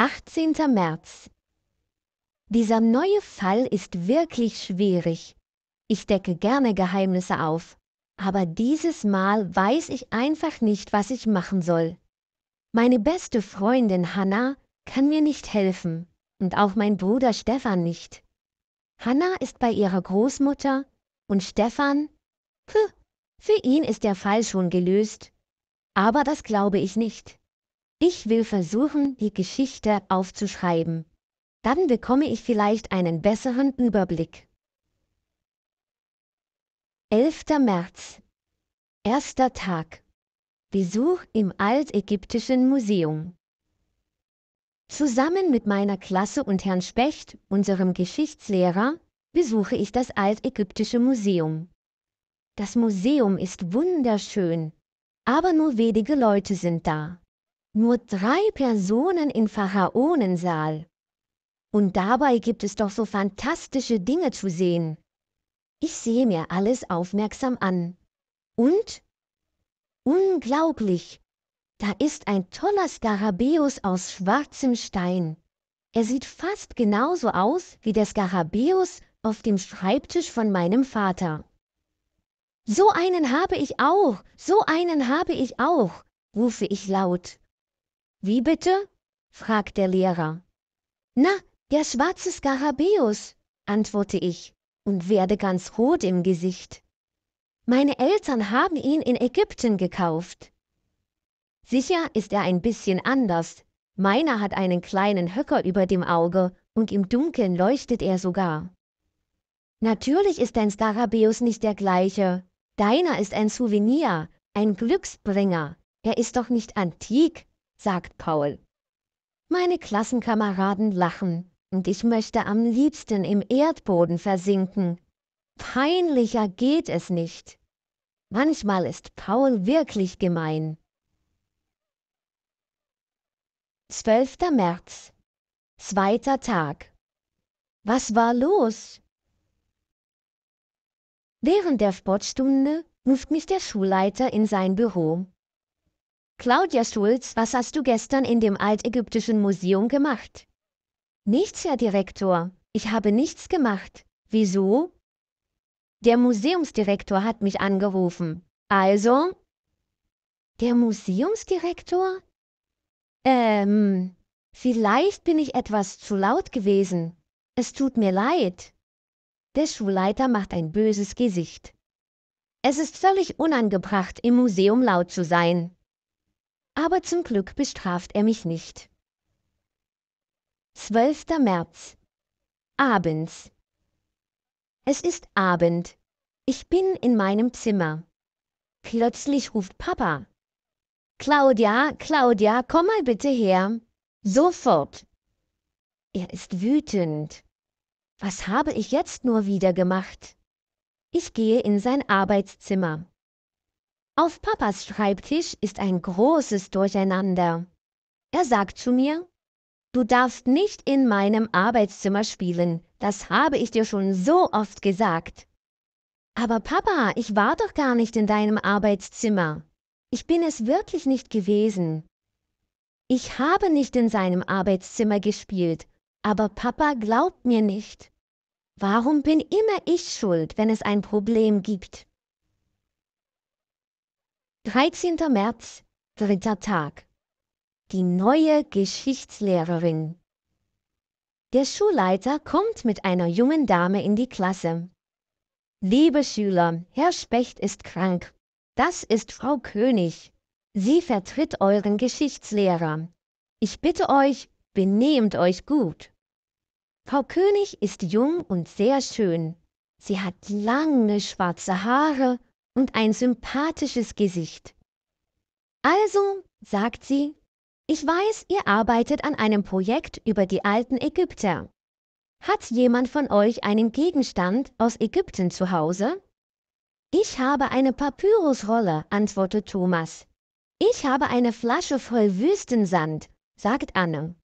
18. März. Dieser neue Fall ist wirklich schwierig. Ich decke gerne Geheimnisse auf, aber dieses Mal weiß ich einfach nicht, was ich machen soll. Meine beste Freundin Hanna kann mir nicht helfen und auch mein Bruder Stefan nicht. Hanna ist bei ihrer Großmutter und Stefan, für ihn ist der Fall schon gelöst, aber das glaube ich nicht. Ich will versuchen, die Geschichte aufzuschreiben. Dann bekomme ich vielleicht einen besseren Überblick. 11. März. Erster Tag. Besuch im Altägyptischen Museum. Zusammen mit meiner Klasse und Herrn Specht, unserem Geschichtslehrer, besuche ich das Altägyptische Museum. Das Museum ist wunderschön, aber nur wenige Leute sind da nur drei Personen im Pharaonensaal. Und dabei gibt es doch so fantastische Dinge zu sehen. Ich sehe mir alles aufmerksam an. Und? Unglaublich! Da ist ein toller Skarabäus aus schwarzem Stein. Er sieht fast genauso aus wie der Skarabäus auf dem Schreibtisch von meinem Vater. So einen habe ich auch, so einen habe ich auch, rufe ich laut. Wie bitte? fragt der Lehrer. Na, der schwarze Skarabäus, antworte ich und werde ganz rot im Gesicht. Meine Eltern haben ihn in Ägypten gekauft. Sicher ist er ein bisschen anders. Meiner hat einen kleinen Höcker über dem Auge und im Dunkeln leuchtet er sogar. Natürlich ist dein Skarabäus nicht der gleiche. Deiner ist ein Souvenir, ein Glücksbringer. Er ist doch nicht antik, sagt Paul. Meine Klassenkameraden lachen und ich möchte am liebsten im Erdboden versinken. Peinlicher geht es nicht. Manchmal ist Paul wirklich gemein. 12. März. Zweiter Tag. Was war los? Während der Sportstunde ruft mich der Schulleiter in sein Büro Claudia Schulz, was hast du gestern in dem Altägyptischen Museum gemacht? Nichts, Herr Direktor, ich habe nichts gemacht. Wieso? Der Museumsdirektor hat mich angerufen. Also? Der Museumsdirektor? Ähm, vielleicht bin ich etwas zu laut gewesen. Es tut mir leid. Der Schulleiter macht ein böses Gesicht. Es ist völlig unangebracht, im Museum laut zu sein aber zum Glück bestraft er mich nicht. 12. März. Abends. Es ist Abend. Ich bin in meinem Zimmer. Plötzlich ruft Papa. Claudia, Claudia, komm mal bitte her. Sofort. Er ist wütend. Was habe ich jetzt nur wieder gemacht? Ich gehe in sein Arbeitszimmer. Auf Papas Schreibtisch ist ein großes Durcheinander. Er sagt zu mir, du darfst nicht in meinem Arbeitszimmer spielen, das habe ich dir schon so oft gesagt. Aber Papa, ich war doch gar nicht in deinem Arbeitszimmer. Ich bin es wirklich nicht gewesen. Ich habe nicht in seinem Arbeitszimmer gespielt, aber Papa glaubt mir nicht. Warum bin immer ich schuld, wenn es ein Problem gibt? 13. März, dritter Tag. Die neue Geschichtslehrerin. Der Schulleiter kommt mit einer jungen Dame in die Klasse. Liebe Schüler, Herr Specht ist krank. Das ist Frau König. Sie vertritt euren Geschichtslehrer. Ich bitte euch, benehmt euch gut. Frau König ist jung und sehr schön. Sie hat lange schwarze Haare und ein sympathisches Gesicht. Also, sagt sie, ich weiß, ihr arbeitet an einem Projekt über die alten Ägypter. Hat jemand von euch einen Gegenstand aus Ägypten zu Hause? Ich habe eine Papyrusrolle, antwortet Thomas. Ich habe eine Flasche voll Wüstensand, sagt Anne.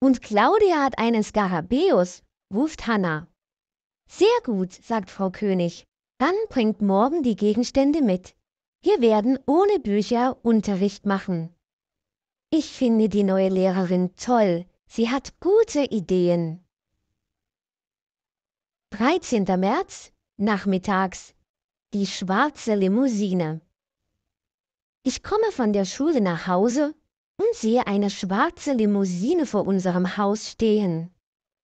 Und Claudia hat einen Skarabäus, ruft Hanna. Sehr gut, sagt Frau König. Dann bringt morgen die Gegenstände mit. Wir werden ohne Bücher Unterricht machen. Ich finde die neue Lehrerin toll. Sie hat gute Ideen. 13. März, nachmittags. Die schwarze Limousine. Ich komme von der Schule nach Hause und sehe eine schwarze Limousine vor unserem Haus stehen.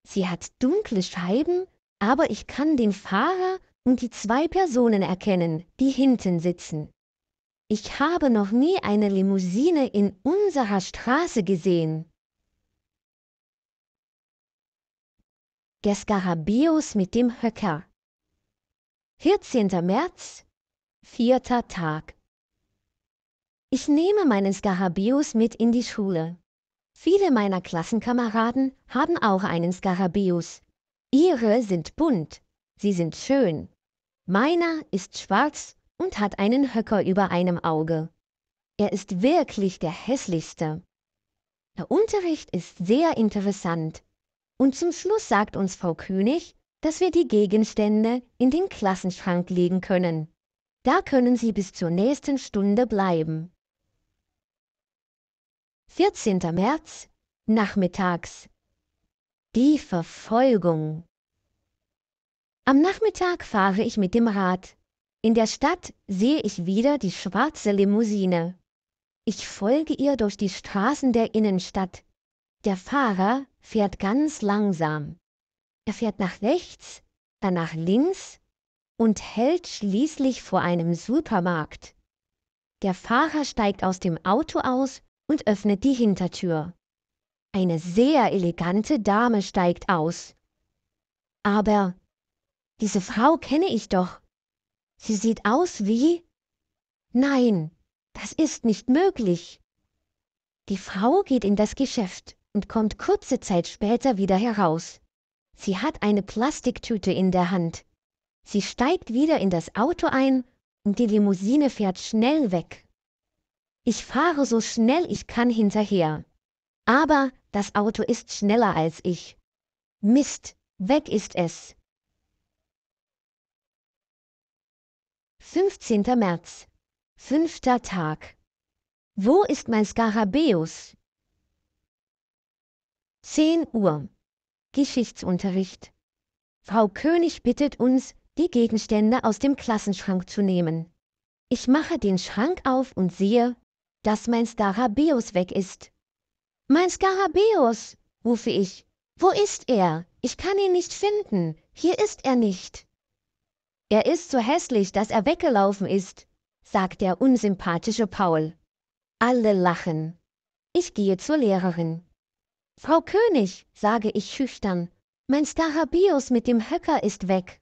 Sie hat dunkle Scheiben, aber ich kann den Fahrer und die zwei Personen erkennen, die hinten sitzen. Ich habe noch nie eine Limousine in unserer Straße gesehen. Der Skarabäus mit dem Höcker. 14. März, vierter Tag. Ich nehme meinen Skarabäus mit in die Schule. Viele meiner Klassenkameraden haben auch einen Skarabäus. Ihre sind bunt, sie sind schön. Meiner ist schwarz und hat einen Höcker über einem Auge. Er ist wirklich der hässlichste. Der Unterricht ist sehr interessant. Und zum Schluss sagt uns Frau König, dass wir die Gegenstände in den Klassenschrank legen können. Da können Sie bis zur nächsten Stunde bleiben. 14. März, nachmittags. Die Verfolgung. Am Nachmittag fahre ich mit dem Rad. In der Stadt sehe ich wieder die schwarze Limousine. Ich folge ihr durch die Straßen der Innenstadt. Der Fahrer fährt ganz langsam. Er fährt nach rechts, dann nach links und hält schließlich vor einem Supermarkt. Der Fahrer steigt aus dem Auto aus und öffnet die Hintertür. Eine sehr elegante Dame steigt aus. Aber diese frau kenne ich doch sie sieht aus wie nein das ist nicht möglich die frau geht in das geschäft und kommt kurze zeit später wieder heraus sie hat eine plastiktüte in der hand sie steigt wieder in das auto ein und die limousine fährt schnell weg ich fahre so schnell ich kann hinterher aber das auto ist schneller als ich mist weg ist es 15. März. Fünfter Tag. Wo ist mein Skarabäus? 10 Uhr. Geschichtsunterricht. Frau König bittet uns, die Gegenstände aus dem Klassenschrank zu nehmen. Ich mache den Schrank auf und sehe, dass mein Skarabäus weg ist. Mein Skarabäus, rufe ich. Wo ist er? Ich kann ihn nicht finden. Hier ist er nicht. Er ist so hässlich, dass er weggelaufen ist, sagt der unsympathische Paul. Alle lachen. Ich gehe zur Lehrerin. Frau König, sage ich schüchtern, mein Starabius mit dem Höcker ist weg.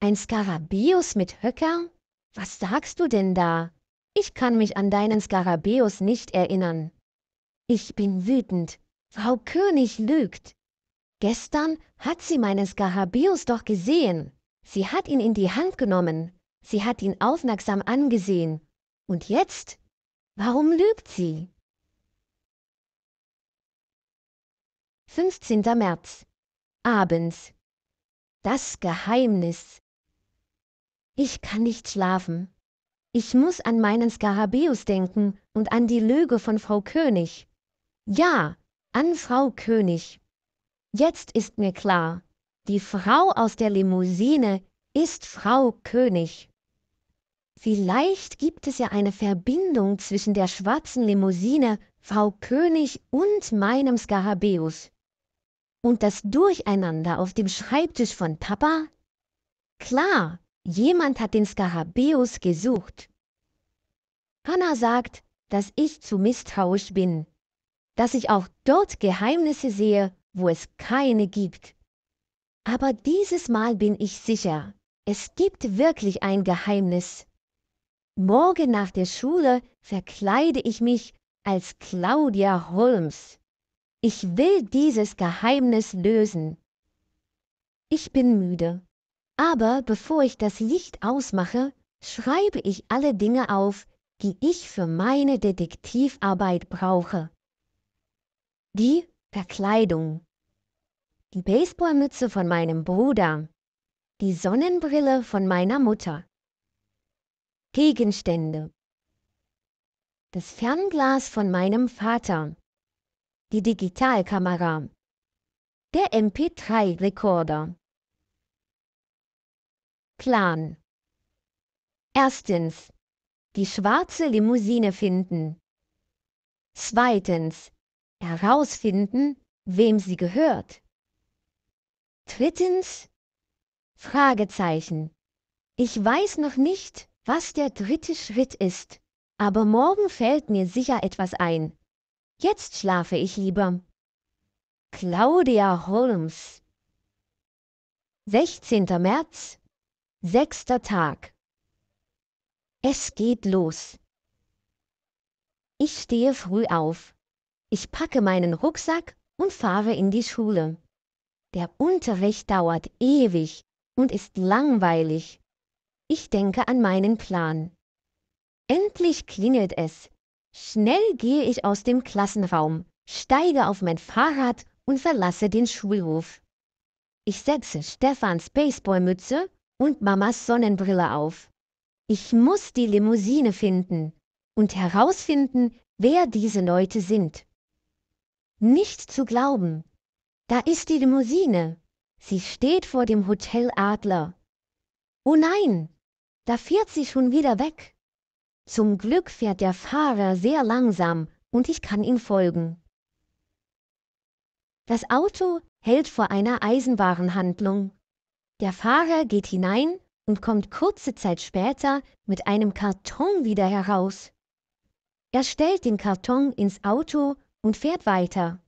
Ein Skarabius mit Höcker? Was sagst du denn da? Ich kann mich an deinen Skarabäus nicht erinnern. Ich bin wütend. Frau König lügt. Gestern hat sie meinen Skarabäus doch gesehen. Sie hat ihn in die Hand genommen, sie hat ihn aufmerksam angesehen. Und jetzt? Warum lügt sie? 15. März. Abends. Das Geheimnis. Ich kann nicht schlafen. Ich muss an meinen Skarabäus denken und an die Lüge von Frau König. Ja, an Frau König. Jetzt ist mir klar, die Frau aus der Limousine ist Frau König. Vielleicht gibt es ja eine Verbindung zwischen der schwarzen Limousine, Frau König und meinem Skarabäus. Und das Durcheinander auf dem Schreibtisch von Papa? Klar, jemand hat den Skarabäus gesucht. Hannah sagt, dass ich zu misstrauisch bin, dass ich auch dort Geheimnisse sehe, wo es keine gibt. Aber dieses Mal bin ich sicher, es gibt wirklich ein Geheimnis. Morgen nach der Schule verkleide ich mich als Claudia Holmes. Ich will dieses Geheimnis lösen. Ich bin müde. Aber bevor ich das Licht ausmache, schreibe ich alle Dinge auf, die ich für meine Detektivarbeit brauche. Die Verkleidung die Baseballmütze von meinem Bruder, die Sonnenbrille von meiner Mutter. Gegenstände. Das Fernglas von meinem Vater, die Digitalkamera, der MP3-Rekorder. Plan. Erstens. Die schwarze Limousine finden. Zweitens. Herausfinden, wem sie gehört. Drittens? Fragezeichen. Ich weiß noch nicht, was der dritte Schritt ist, aber morgen fällt mir sicher etwas ein. Jetzt schlafe ich lieber. Claudia Holmes 16. März, sechster Tag. Es geht los. Ich stehe früh auf. Ich packe meinen Rucksack und fahre in die Schule. Der Unterricht dauert ewig und ist langweilig. Ich denke an meinen Plan. Endlich klingelt es. Schnell gehe ich aus dem Klassenraum, steige auf mein Fahrrad und verlasse den Schulhof. Ich setze Stefans Baseballmütze und Mamas Sonnenbrille auf. Ich muss die Limousine finden und herausfinden, wer diese Leute sind. Nicht zu glauben, da ist die Limousine. Sie steht vor dem Hotel Adler. Oh nein, da fährt sie schon wieder weg. Zum Glück fährt der Fahrer sehr langsam und ich kann ihm folgen. Das Auto hält vor einer Eisenwarenhandlung. Der Fahrer geht hinein und kommt kurze Zeit später mit einem Karton wieder heraus. Er stellt den Karton ins Auto und fährt weiter.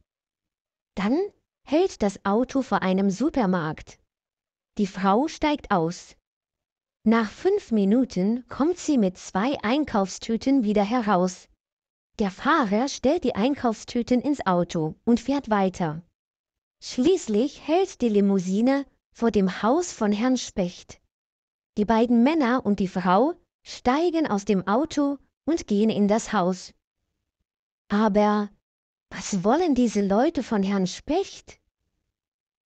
Dann hält das Auto vor einem Supermarkt. Die Frau steigt aus. Nach fünf Minuten kommt sie mit zwei Einkaufstüten wieder heraus. Der Fahrer stellt die Einkaufstüten ins Auto und fährt weiter. Schließlich hält die Limousine vor dem Haus von Herrn Specht. Die beiden Männer und die Frau steigen aus dem Auto und gehen in das Haus. Aber was wollen diese leute von herrn specht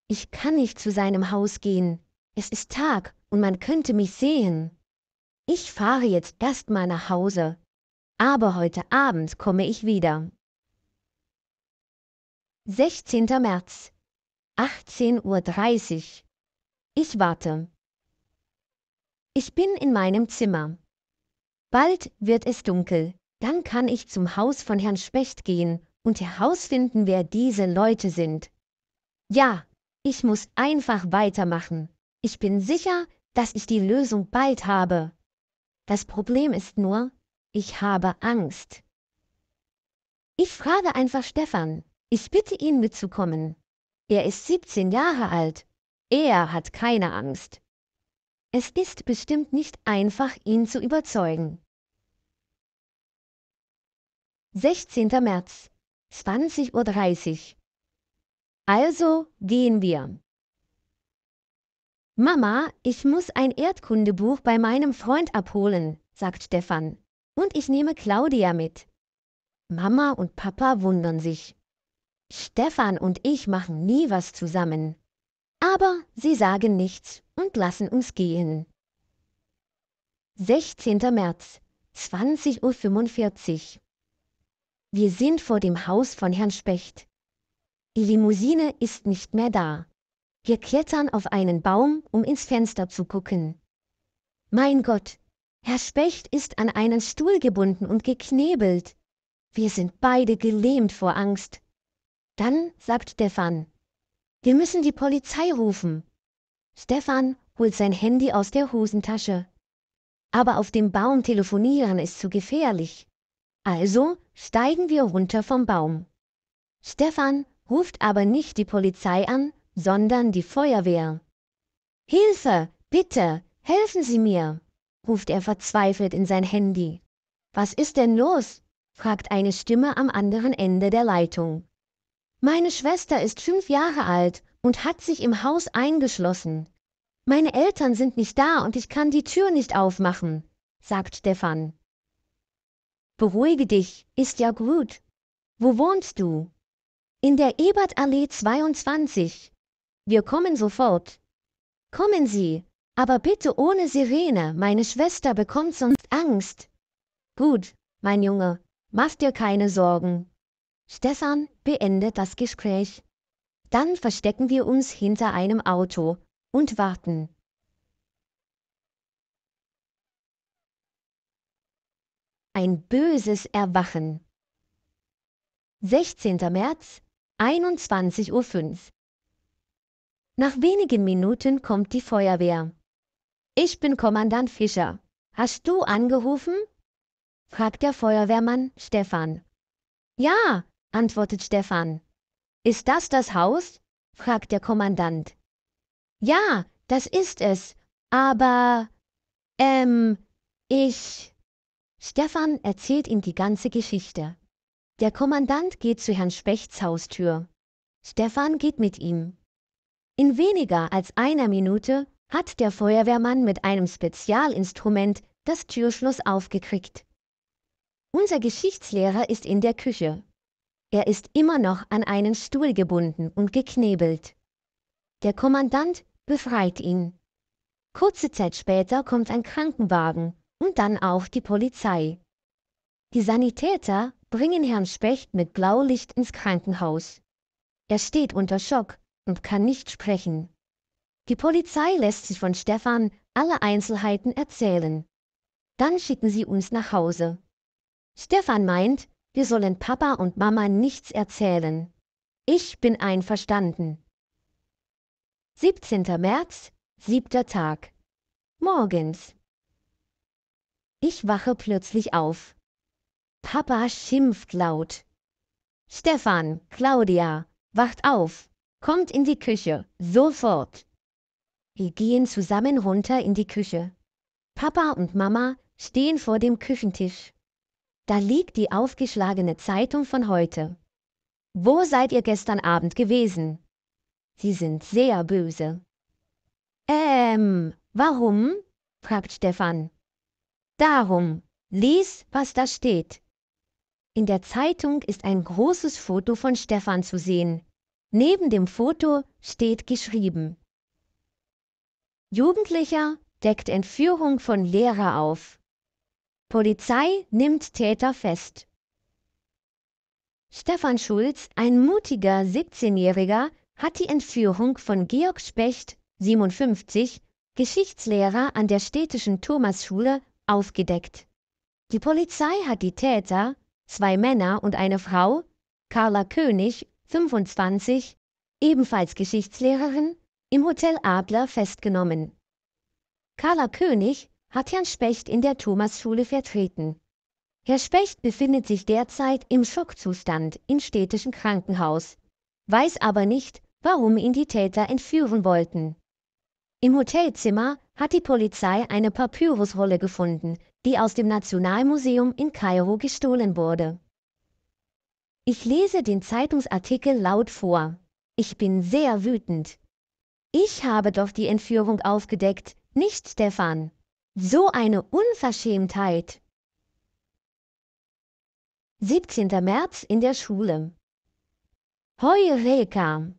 ich kann nicht zu seinem haus gehen es ist tag und man könnte mich sehen ich fahre jetzt erst mal nach hause aber heute abend komme ich wieder 16. märz 18.30 uhr ich warte ich bin in meinem Zimmer. Bald wird es dunkel, dann kann ich zum Haus von Herrn Specht gehen und herausfinden, wer diese Leute sind. Ja, ich muss einfach weitermachen. Ich bin sicher, dass ich die Lösung bald habe. Das Problem ist nur, ich habe Angst. Ich frage einfach Stefan. Ich bitte ihn mitzukommen. Er ist 17 Jahre alt. Er hat keine Angst. Es ist bestimmt nicht einfach, ihn zu überzeugen. 16. März 20.30 Uhr. Also gehen wir. Mama, ich muss ein Erdkundebuch bei meinem Freund abholen, sagt Stefan. Und ich nehme Claudia mit. Mama und Papa wundern sich. Stefan und ich machen nie was zusammen. Aber sie sagen nichts und lassen uns gehen. 16. März, 20.45 Uhr. Wir sind vor dem Haus von Herrn Specht. Die Limousine ist nicht mehr da. Wir klettern auf einen Baum, um ins Fenster zu gucken. Mein Gott, Herr Specht ist an einen Stuhl gebunden und geknebelt. Wir sind beide gelähmt vor Angst. Dann sagt Stefan. Wir müssen die Polizei rufen. Stefan holt sein Handy aus der Hosentasche. Aber auf dem Baum telefonieren ist zu gefährlich. Also steigen wir runter vom Baum. Stefan ruft aber nicht die Polizei an, sondern die Feuerwehr. Hilfe, bitte, helfen Sie mir, ruft er verzweifelt in sein Handy. Was ist denn los? fragt eine Stimme am anderen Ende der Leitung. Meine Schwester ist fünf Jahre alt und hat sich im Haus eingeschlossen. Meine Eltern sind nicht da und ich kann die Tür nicht aufmachen, sagt Stefan. Beruhige dich, ist ja gut. Wo wohnst du? In der Ebertallee 22. Wir kommen sofort. Kommen Sie, aber bitte ohne Sirene, meine Schwester bekommt sonst Angst. Gut, mein Junge, mach dir keine Sorgen. Stefan beendet das Gespräch. Dann verstecken wir uns hinter einem Auto und warten. ein böses Erwachen. 16. März, 21.05 Uhr. Nach wenigen Minuten kommt die Feuerwehr. Ich bin Kommandant Fischer. Hast du angerufen? fragt der Feuerwehrmann Stefan. Ja, antwortet Stefan. Ist das das Haus? fragt der Kommandant. Ja, das ist es. Aber, ähm, ich. Stefan erzählt ihm die ganze Geschichte. Der Kommandant geht zu Herrn Spechts Haustür. Stefan geht mit ihm. In weniger als einer Minute hat der Feuerwehrmann mit einem Spezialinstrument das Türschloss aufgekriegt. Unser Geschichtslehrer ist in der Küche. Er ist immer noch an einen Stuhl gebunden und geknebelt. Der Kommandant befreit ihn. Kurze Zeit später kommt ein Krankenwagen und dann auch die Polizei. Die Sanitäter bringen Herrn Specht mit Blaulicht ins Krankenhaus. Er steht unter Schock und kann nicht sprechen. Die Polizei lässt sich von Stefan alle Einzelheiten erzählen. Dann schicken sie uns nach Hause. Stefan meint, wir sollen Papa und Mama nichts erzählen. Ich bin einverstanden. 17. März, siebter Tag. Morgens. Ich wache plötzlich auf. Papa schimpft laut. Stefan, Claudia, wacht auf. Kommt in die Küche, sofort. Wir gehen zusammen runter in die Küche. Papa und Mama stehen vor dem Küchentisch. Da liegt die aufgeschlagene Zeitung von heute. Wo seid ihr gestern Abend gewesen? Sie sind sehr böse. Ähm, warum? fragt Stefan. Darum, lies, was da steht. In der Zeitung ist ein großes Foto von Stefan zu sehen. Neben dem Foto steht geschrieben. Jugendlicher deckt Entführung von Lehrer auf. Polizei nimmt Täter fest. Stefan Schulz, ein mutiger 17-Jähriger, hat die Entführung von Georg Specht, 57, Geschichtslehrer an der städtischen Thomasschule aufgedeckt. Die Polizei hat die Täter, zwei Männer und eine Frau, Carla König, 25, ebenfalls Geschichtslehrerin, im Hotel Adler festgenommen. Carla König hat Herrn Specht in der Thomasschule vertreten. Herr Specht befindet sich derzeit im Schockzustand im städtischen Krankenhaus, weiß aber nicht, warum ihn die Täter entführen wollten. Im Hotelzimmer hat die Polizei eine Papyrusrolle gefunden, die aus dem Nationalmuseum in Kairo gestohlen wurde. Ich lese den Zeitungsartikel laut vor. Ich bin sehr wütend. Ich habe doch die Entführung aufgedeckt, nicht Stefan. So eine Unverschämtheit. 17. März in der Schule. Heureka!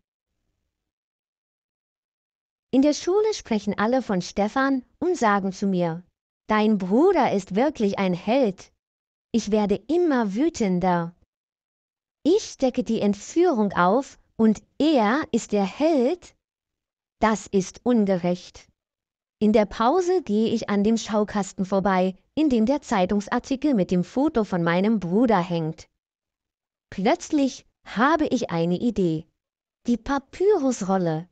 In der Schule sprechen alle von Stefan und sagen zu mir, Dein Bruder ist wirklich ein Held. Ich werde immer wütender. Ich decke die Entführung auf und er ist der Held? Das ist ungerecht. In der Pause gehe ich an dem Schaukasten vorbei, in dem der Zeitungsartikel mit dem Foto von meinem Bruder hängt. Plötzlich habe ich eine Idee. Die Papyrusrolle,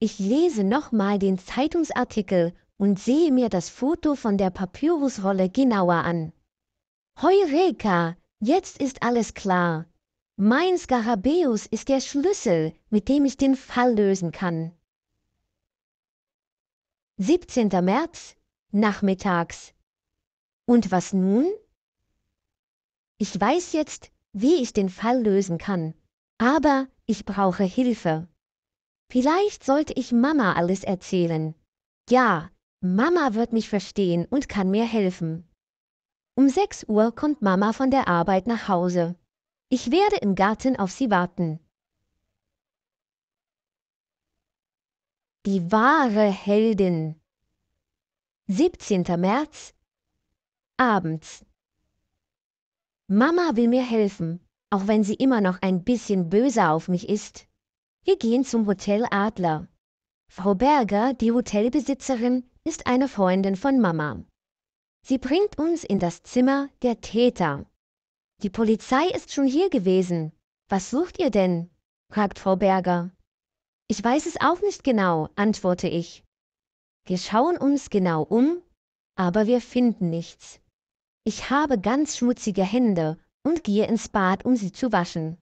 ich lese nochmal den Zeitungsartikel und sehe mir das Foto von der Papyrusrolle genauer an. Heureka, jetzt ist alles klar. Mein Skarabäus ist der Schlüssel, mit dem ich den Fall lösen kann. 17. März, nachmittags. Und was nun? Ich weiß jetzt, wie ich den Fall lösen kann, aber ich brauche Hilfe. Vielleicht sollte ich Mama alles erzählen. Ja, Mama wird mich verstehen und kann mir helfen. Um 6 Uhr kommt Mama von der Arbeit nach Hause. Ich werde im Garten auf sie warten. Die wahre Heldin. 17. März. Abends. Mama will mir helfen, auch wenn sie immer noch ein bisschen böse auf mich ist. Wir gehen zum Hotel Adler. Frau Berger, die Hotelbesitzerin, ist eine Freundin von Mama. Sie bringt uns in das Zimmer der Täter. Die Polizei ist schon hier gewesen. Was sucht ihr denn? fragt Frau Berger. Ich weiß es auch nicht genau, antworte ich. Wir schauen uns genau um, aber wir finden nichts. Ich habe ganz schmutzige Hände und gehe ins Bad, um sie zu waschen.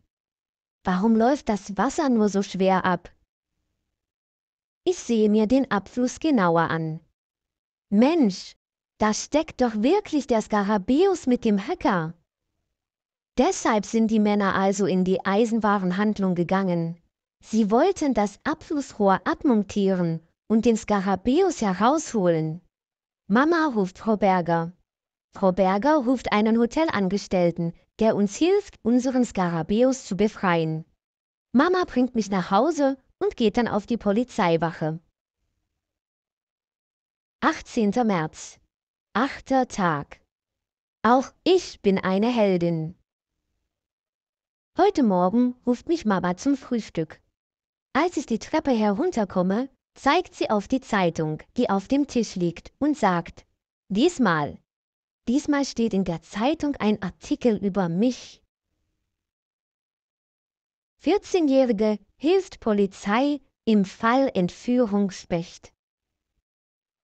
Warum läuft das Wasser nur so schwer ab? Ich sehe mir den Abfluss genauer an. Mensch, da steckt doch wirklich der Skarabäus mit dem Höcker. Deshalb sind die Männer also in die Eisenwarenhandlung gegangen. Sie wollten das Abflussrohr abmontieren und den Skarabäus herausholen. Mama ruft Frau Berger. Frau Berger ruft einen Hotelangestellten, der uns hilft, unseren Skarabäus zu befreien. Mama bringt mich nach Hause und geht dann auf die Polizeiwache. 18. März. Achter Tag. Auch ich bin eine Heldin. Heute Morgen ruft mich Mama zum Frühstück. Als ich die Treppe herunterkomme, zeigt sie auf die Zeitung, die auf dem Tisch liegt, und sagt, diesmal Diesmal steht in der Zeitung ein Artikel über mich. 14-Jährige hilft Polizei im Fall Entführungsspecht.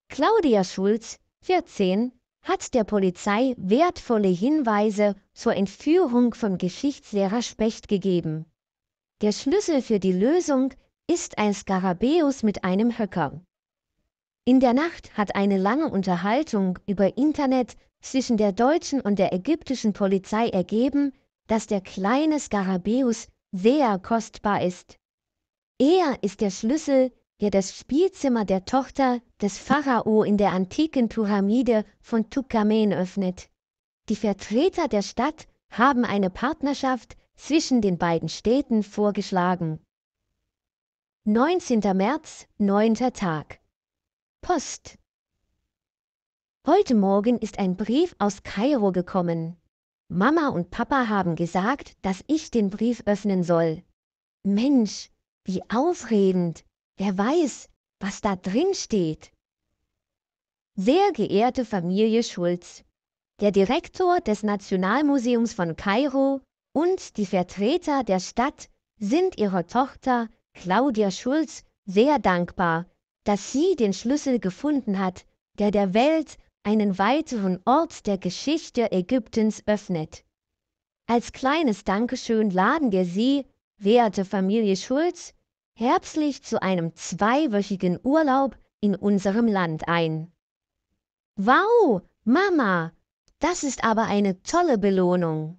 Claudia Schulz, 14, hat der Polizei wertvolle Hinweise zur Entführung von Geschichtslehrer Specht gegeben. Der Schlüssel für die Lösung ist ein Skarabäus mit einem Höcker. In der Nacht hat eine lange Unterhaltung über Internet zwischen der deutschen und der ägyptischen Polizei ergeben, dass der kleine Skarabäus sehr kostbar ist. Er ist der Schlüssel, der das Spielzimmer der Tochter des Pharao in der antiken Pyramide von Tukamen öffnet. Die Vertreter der Stadt haben eine Partnerschaft zwischen den beiden Städten vorgeschlagen. 19. März, 9. Tag Post! Heute Morgen ist ein Brief aus Kairo gekommen. Mama und Papa haben gesagt, dass ich den Brief öffnen soll. Mensch, wie aufregend! Wer weiß, was da drin steht? Sehr geehrte Familie Schulz, der Direktor des Nationalmuseums von Kairo und die Vertreter der Stadt sind ihrer Tochter Claudia Schulz sehr dankbar dass sie den Schlüssel gefunden hat, der der Welt einen weiteren Ort der Geschichte Ägyptens öffnet. Als kleines Dankeschön laden wir Sie, werte Familie Schulz, herzlich zu einem zweiwöchigen Urlaub in unserem Land ein. Wow, Mama, das ist aber eine tolle Belohnung.